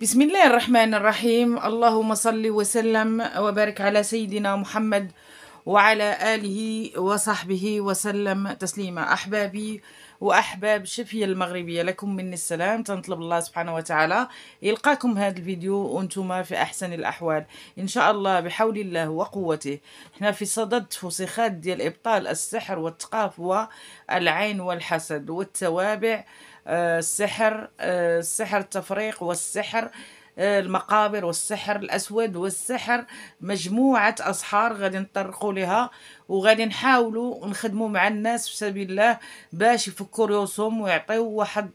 بسم الله الرحمن الرحيم اللهم صل وسلم وبارك على سيدنا محمد وعلى آله وصحبه وسلم تسليما أحبابي وأحباب شفية المغربية لكم مني السلام تنطلب الله سبحانه وتعالى يلقاكم هذا الفيديو وانتم في أحسن الأحوال إن شاء الله بحول الله وقوته احنا في صدد فسخات ديال إبطال السحر والتقاف والعين والحسد والتوابع آه، السحر آه، السحر التفريق والسحر آه، المقابر والسحر الاسود والسحر مجموعه اسحار غادي نطرقوا لها وغادي نحاولوا نخدموا مع الناس في سبيل الله باش يفكوا ريوسهم ويعطيو واحد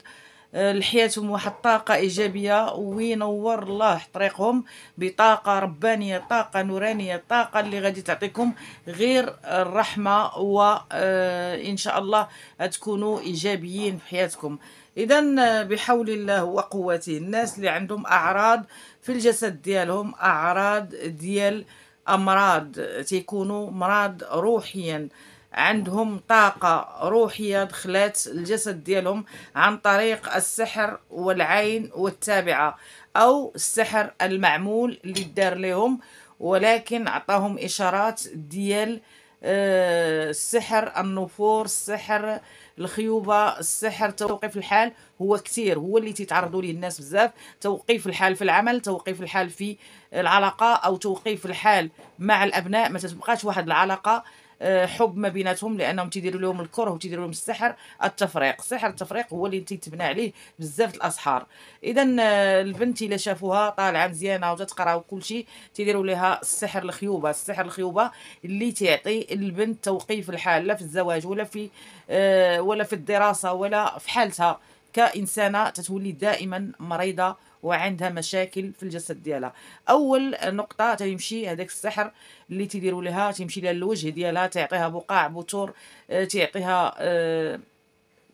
لحياتهم واحد الطاقة إيجابية وينور الله طريقهم بطاقة ربانية طاقة نورانية طاقة اللي غادي تعطيكم غير الرحمة وإن شاء الله تكونوا إيجابيين في حياتكم اذا بحول الله وقوته الناس اللي عندهم اعراض في الجسد ديالهم اعراض ديال امراض تيكونوا مرض روحيا عندهم طاقة روحية دخلات الجسد ديالهم عن طريق السحر والعين والتابعة أو السحر المعمول اللي دار لهم ولكن عطاهم إشارات ديال آه، السحر النفور السحر الخيوبه السحر توقيف الحال هو كثير هو اللي تيتعرضوا ليه الناس بزاف توقيف الحال في العمل توقيف الحال في العلاقه او توقيف الحال مع الابناء ما تتبقاش واحد العلاقه آه، حب ما بيناتهم لانهم تيديروا لهم الكره وتيديروا لهم السحر التفريق سحر التفريق هو اللي تيتبنى عليه بزاف الاسحار اذا آه، البنت الا شافوها طالعه مزيانه وتتقرا وكلشي تيديروا لها السحر الخيوبه السحر الخيوبه اللي تيعطي البنت توقيف الحال لا في الزواج ولا في آه، ولا في الدراسه ولا في حالتها كإنسانة تتولي دائما مريضة وعندها مشاكل في الجسد ديالها اول نقطه تيمشي هذاك السحر اللي تديروا لها تيمشي لها الوجه ديالها تعطيها بقاع بثور آه، تعطيها آه،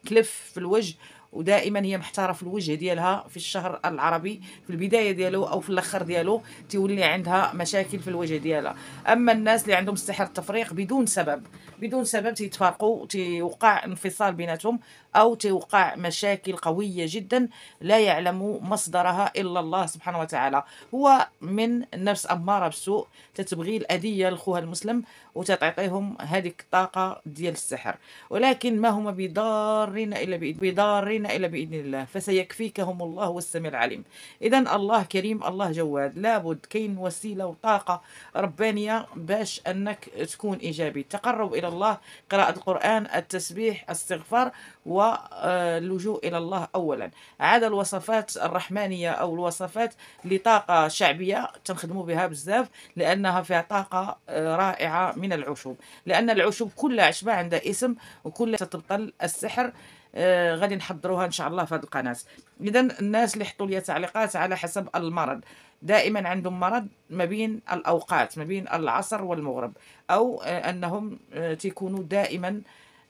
كلف في الوجه ودائما هي محتاره في الوجه ديالها في الشهر العربي في البدايه ديالو او في الاخر ديالو تولي عندها مشاكل في الوجه ديالها اما الناس اللي عندهم السحر التفريق بدون سبب بدون سبب تيتفارقوا تيوقع انفصال بيناتهم أو توقع مشاكل قوية جدا لا يعلم مصدرها إلا الله سبحانه وتعالى هو من نفس أمارة بسوء تتبغي الأذية لخوها المسلم وتعطيهم هذيك الطاقة ديال السحر ولكن ما هما بضارين إلا بضارين إلا بإذن الله فسيكفيكهم الله والسميع العليم إذا الله كريم الله جواد لابد كاين وسيلة وطاقة ربانية باش أنك تكون إيجابي التقرب إلى الله قراءة القرآن التسبيح استغفار و واللجوء إلى الله أولا عاد الوصفات الرحمانية أو الوصفات لطاقة شعبية تنخدموا بها بزاف لأنها فيها طاقة آه، رائعة من العشب لأن العشب كل عشبة عندها اسم وكل تبطل السحر آه غادي نحضروها ان شاء الله في هذه القناه اذا الناس اللي حطوا لي تعليقات على حسب المرض دائما عندهم مرض ما بين الاوقات ما بين العصر والمغرب او آه انهم آه تيكونوا دائما آه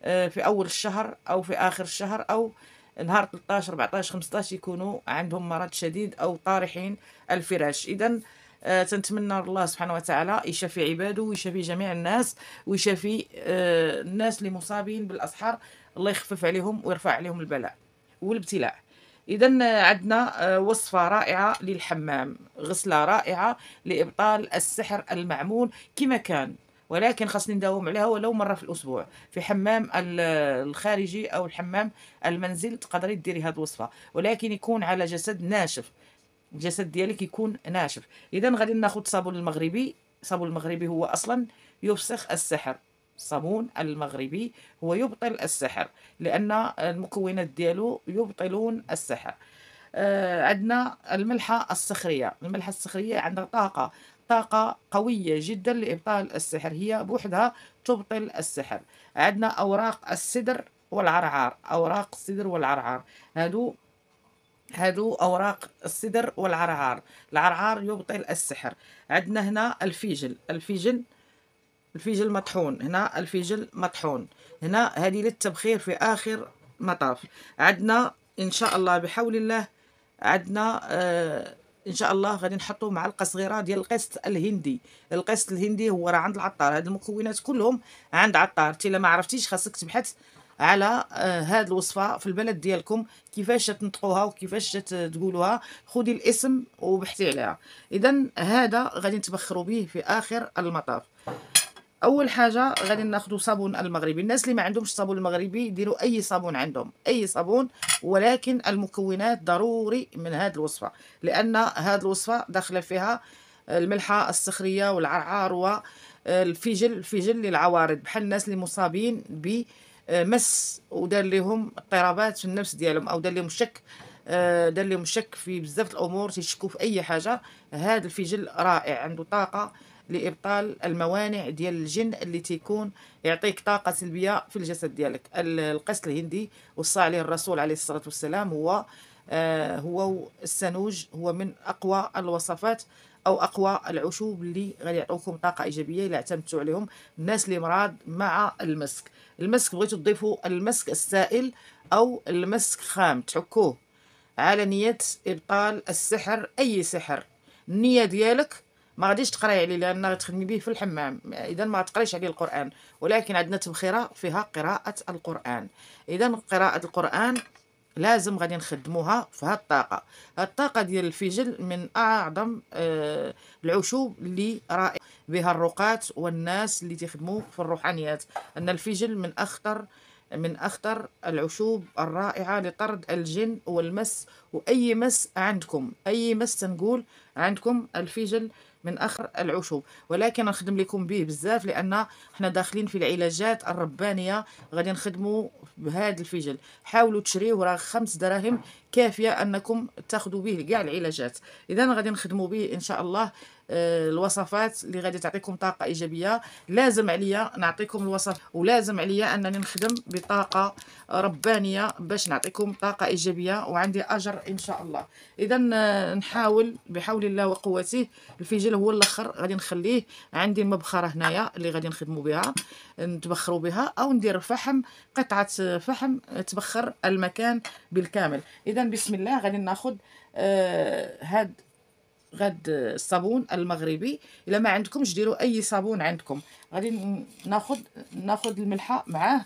آه، في أول الشهر أو في آخر الشهر أو نهار 13 14 15 يكونوا عندهم مرض شديد أو طارحين الفراش إذا آه، تنتمنى الله سبحانه وتعالى يشفي عباده ويشفي جميع الناس ويشفي آه، الناس اللي مصابين بالاسحار الله يخفف عليهم ويرفع عليهم البلاء والابتلاء اذا عندنا وصفه رائعه للحمام غسله رائعه لابطال السحر المعمول كما كان ولكن خاصني نداوم عليها ولو مره في الاسبوع في حمام الخارجي او الحمام المنزل تقدري ديري هذه الوصفه ولكن يكون على جسد ناشف الجسد ديالك يكون ناشف اذا غادي ناخذ صابون المغربي الصابون المغربي هو اصلا يفسخ السحر الصابون المغربي هو يبطل السحر لان المكونات ديالو يبطلون السحر آه عندنا الملحه الصخريه الملحه الصخريه عندها طاقه طاقة قوية جدا لإبطال السحر هي بوحدها تبطل السحر عندنا أوراق السدر والعرعار أوراق السدر والعرعار هادو هادو أوراق السدر والعرعار العرعار يبطل السحر عندنا هنا الفيجل الفيجل الفيجل مطحون هنا الفيجل مطحون هنا هذه للتبخير في آخر مطاف عندنا إن شاء الله بحول الله عندنا آه ان شاء الله غادي نحطوا معلقه صغيره ديال القسط الهندي القسط الهندي هو راه عند العطار هاد المكونات كلهم عند عطار انت ما عرفتيش خاصك تبحث على آه، هاد الوصفه في البلد ديالكم كيفاش تنطقوها وكيفاش تقولوها خدي الاسم وبحثي عليها اذا هذا غادي نتبخروا به في اخر المطاف اول حاجه غادي ناخذ صابون المغربي الناس اللي ما عندهمش صابون المغربي يديروا اي صابون عندهم اي صابون ولكن المكونات ضروري من هذه الوصفه لان هذه الوصفه داخله فيها الملحه الصخريه والعرعار والفجل آه، الفجل للعوارض بحال الناس اللي مصابين بمس ودار لهم اضطرابات في النفس ديالهم او دار لهم شك آه، دار لهم شك في بزاف الامور تيشكوا في اي حاجه هذا الفجل رائع عنده طاقه لابطال الموانع ديال الجن اللي تيكون يعطيك طاقه سلبيه في الجسد ديالك القس الهندي وصى عليه الرسول عليه الصلاه والسلام هو آه هو السنوج هو من اقوى الوصفات او اقوى العشوب اللي غادي يعطوكم طاقه ايجابيه الا اعتمدتوا عليهم الناس اللي مراد مع المسك المسك بغيتوا تضيفوا المسك السائل او المسك خام تحكوه على نيه ابطال السحر اي سحر النيه ديالك ما غاديش تقراي عليه لان غتخدمي به في الحمام اذا ما تقريش عليه القران ولكن عندنا تبخيره فيها قراءه القران اذا قراءه القران لازم غادي نخدموها في هاد الطاقه هاد الطاقه ديال الفجل من اعظم آه العشوب اللي رائع بها الرقاة والناس اللي تخدموا في الروحانيات ان الفجل من اخطر من اخطر العشوب الرائعه لطرد الجن والمس واي مس عندكم اي مس تنقول عندكم الفجل من اخر العشوب ولكن نخدم لكم به بزاف لان حنا داخلين في العلاجات الربانيه غادي نخدموا بهذا الفجل حاولوا تشريوه راه خمس دراهم كافيه انكم تاخذوا به كاع العلاجات اذا غادي نخدموا به ان شاء الله آه، الوصفات اللي غادي تعطيكم طاقه ايجابيه لازم عليا نعطيكم الوصف ولازم عليا انني نخدم بطاقه ربانيه باش نعطيكم طاقه ايجابيه وعندي اجر ان شاء الله اذا آه، نحاول بحول الله وقوته الفجل العجل هو الاخر غادي نخليه عندي المبخره هنايا اللي غادي نخدموا بها نتبخروا بها او ندير فحم قطعه فحم تبخر المكان بالكامل اذا بسم الله غادي ناخذ آه هاد غاد الصابون المغربي الا ما عندكمش ديروا اي صابون عندكم غادي ناخذ ناخذ الملحه معاه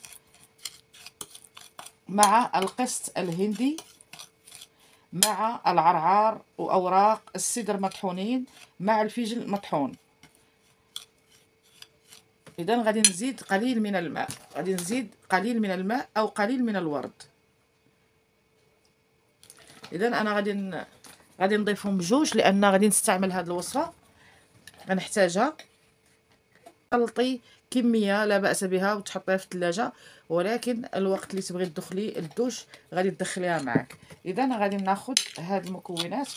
مع القسط الهندي مع العرعار وأوراق السدر مطحونين مع الفجل مطحون إذا غادي نزيد قليل من الماء غادي نزيد قليل من الماء أو قليل من الورد إذا أنا غادي غادي نضيفهم بجوج لأن غادي نستعمل هاد الوصفة غنحتاجها تخلطي كميه لا باس بها وتحطيها في الثلاجه ولكن الوقت اللي تبغي تدخلي الدوش غادي تدخليها معك اذا انا غادي ناخذ هاد المكونات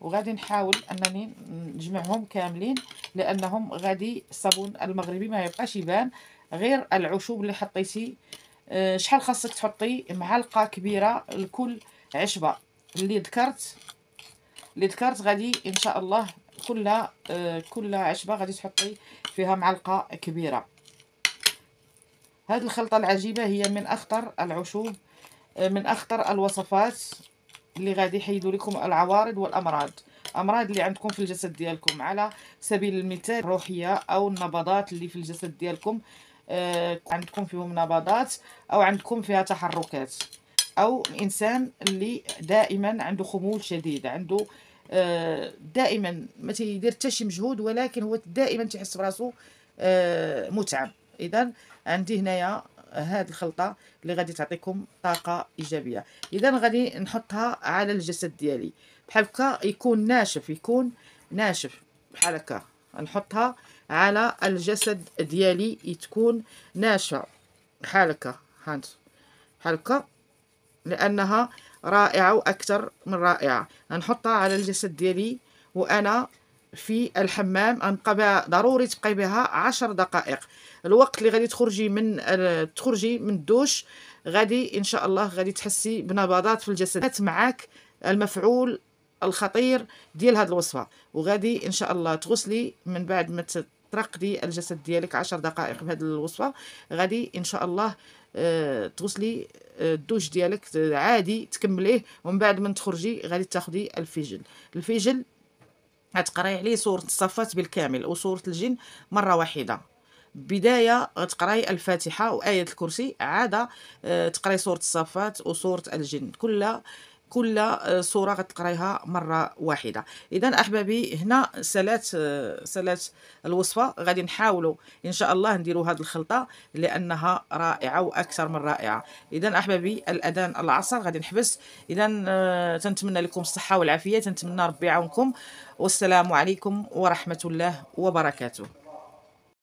وغادي نحاول انني نجمعهم كاملين لانهم غادي الصابون المغربي ما يبقاش يبان غير العشوب اللي حطيتي آه، شحال خاصك تحطي معلقه كبيره لكل عشبه اللي ذكرت اللي ذكرت غادي ان شاء الله كل آه، كل عشبه غادي تحطي فيها معلقه كبيره هذه الخلطه العجيبه هي من اخطر العشوب آه، من اخطر الوصفات اللي غادي يحيدوا لكم العوارض والامراض امراض اللي عندكم في الجسد ديالكم على سبيل المثال الروحيه او النبضات اللي في الجسد ديالكم آه، عندكم فيهم نبضات او عندكم فيها تحركات او الانسان اللي دائما عنده خمول شديد عنده آه، دائما ما تيدير حتى شي مجهود ولكن هو دائما تيحس براسو آه، متعب اذا عندي هنايا هاد الخلطه اللي غادي تعطيكم طاقه ايجابيه اذا غادي نحطها على الجسد ديالي بحال هكا يكون ناشف يكون ناشف بحال هكا نحطها على الجسد ديالي تكون ناشفه بحال هكا هانت بحال هكا لانها رائعة وأكثر من رائعة غنحطها على الجسد ديالي وأنا في الحمام غنبقى ضروري تبقي بها عشر دقائق الوقت اللي غادي تخرجي من تخرجي من الدوش غادي ان شاء الله غادي تحسي بنبضات في الجسد معاك المفعول الخطير ديال هاد الوصفه وغادي ان شاء الله تغسلي من بعد ما ترقدي الجسد ديالك عشر دقائق بهاد الوصفه غادي ان شاء الله آه، تغسلي آه، الدوش ديالك عادي تكمليه ومن بعد من تخرجي غادي تاخدي الفجل الفجل غتقراي عليه سوره الصفات بالكامل وسوره الجن مره واحده بداية غتقراي الفاتحة وآية الكرسي عادة آه، تقراي سورة الصفات وسورة الجن كلها كل آه، صورة غتقرايها مرة واحدة إذا أحبابي هنا سالات آه، سالات الوصفة غادي نحاولوا إن شاء الله نديروا هذه الخلطة لأنها رائعة وأكثر من رائعة إذا أحبابي الأذان العصر غادي نحبس إذا آه، تنتمنى لكم الصحة والعافية تنتمنى ربي يعاونكم والسلام عليكم ورحمة الله وبركاته